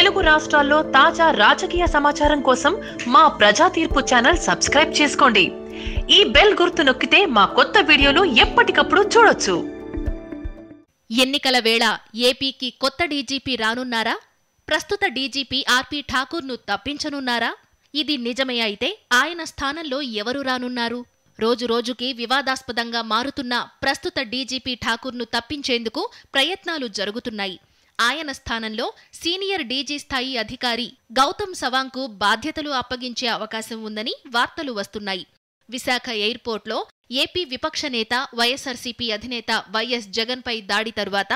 తెలుగు రాష్ట్రాల్లో తాజా రాజకీయ సమాచారం కోసం మా ప్రజా తీర్పు ఛానల్ సబ్స్క్రైబ్ చేసుకోండి ఈ బెల్ గుర్తు నొక్కితే మా కొత్త వీడియోలు ఎప్పటికప్పుడు చూడొచ్చు ఎన్నికల వేళ ఏపీకి కొత్త డీజీపీ రానున్నారా ప్రస్తుత డీజీపీ ఆర్పి ఠాకూర్ను తప్పించనున్నారా ఇది నిజమే అయితే ఆయన స్థానంలో ఎవరు రానున్నారు రోజురోజుకి వివాదాస్పదంగా మారుతున్న ప్రస్తుత డీజీపీ ఠాకూర్ను తప్పించేందుకు ప్రయత్నాలు జరుగుతున్నాయి ఆయన స్థానంలో సీనియర్ డీజీ స్థాయి అధికారి గౌతమ్ సవాంగ్కు బాధ్యతలు అప్పగించే అవకాశం ఉందని వార్తలు వస్తున్నాయి విశాఖ ఎయిర్పోర్ట్లో ఏపీ విపక్ష నేత వైఎస్సార్సీపీ అధినేత వైఎస్ జగన్పై దాడి తరువాత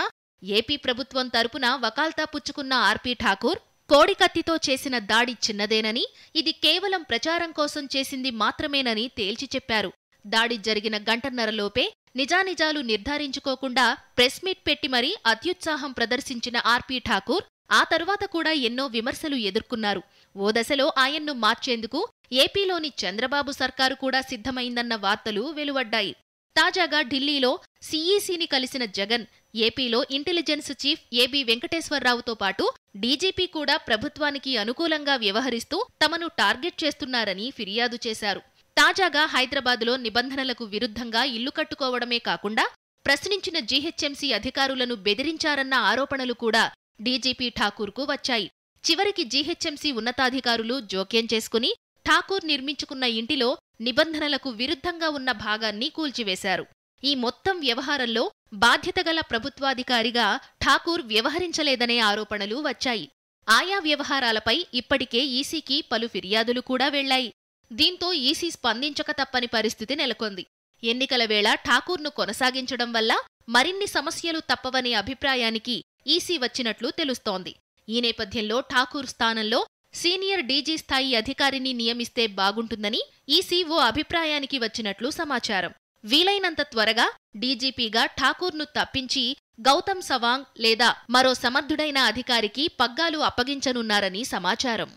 ఏపీ ప్రభుత్వం తరపున వకాల్తా పుచ్చుకున్న ఆర్పీ ఠాకూర్ కోడికత్తితో చేసిన దాడి చిన్నదేనని ఇది కేవలం ప్రచారం కోసం చేసింది మాత్రమేనని తేల్చి చెప్పారు దాడి జరిగిన గంటన్నరలోపే నిజానిజాలు నిర్ధారించుకోకుండా ప్రెస్ మీట్ పెట్టి మరీ అత్యుత్సాహం ప్రదర్శించిన ఆర్పీ ఠాకూర్ ఆ తర్వాత కూడా ఎన్నో విమర్శలు ఎదుర్కొన్నారు ఓ దశలో ఆయన్ను మార్చేందుకు ఏపీలోని చంద్రబాబు సర్కారు కూడా సిద్ధమైందన్న వార్తలు వెలువడ్డాయి తాజాగా ఢిల్లీలో సీఈసీని కలిసిన జగన్ ఏపీలో ఇంటెలిజెన్స్ చీఫ్ ఏబి వెంకటేశ్వరరావుతో పాటు డీజీపీ కూడా ప్రభుత్వానికి అనుకూలంగా వ్యవహరిస్తూ తమను టార్గెట్ చేస్తున్నారని ఫిర్యాదు చేశారు తాజాగా హైదరాబాద్లో నిబంధనలకు విరుద్ధంగా ఇల్లు కట్టుకోవడమే కాకుండా ప్రశ్నించిన జీహెచ్ఎంసీ అధికారులను బెదిరించారన్న ఆరోపణలు కూడా డీజీపీ ఠాకూర్కు వచ్చాయి చివరికి జీహెచ్ఎంసీ ఉన్నతాధికారులు జోక్యం చేసుకుని ఠాకూర్ నిర్మించుకున్న ఇంటిలో నిబంధనలకు విరుద్ధంగా ఉన్న భాగాన్ని కూల్చివేశారు ఈ మొత్తం వ్యవహారంలో బాధ్యతగల ప్రభుత్వాధికారిగా ఠాకూర్ వ్యవహరించలేదనే ఆరోపణలు వచ్చాయి ఆయా వ్యవహారాలపై ఇప్పటికే ఈసీకి పలు ఫిర్యాదులు కూడా వెళ్లాయి దీంతో ఈసీ స్పందించక తప్పని పరిస్థితి నెలకొంది ఎన్నికల వేళ ఠాకూర్ను కొనసాగించడం వల్ల మరిన్ని సమస్యలు తప్పవనే అభిప్రాయానికి ఈసీ వచ్చినట్లు తెలుస్తోంది ఈ నేపథ్యంలో ఠాకూర్ స్థానంలో సీనియర్ డీజీ స్థాయి అధికారిని నియమిస్తే బాగుంటుందని ఈసీ ఓ అభిప్రాయానికి వచ్చినట్లు సమాచారం వీలైనంత త్వరగా డీజీపీగా ఠాకూర్ను తప్పించి గౌతమ్ సవాంగ్ లేదా మరో సమర్థుడైన అధికారికి పగ్గాలు అప్పగించనున్నారని సమాచారం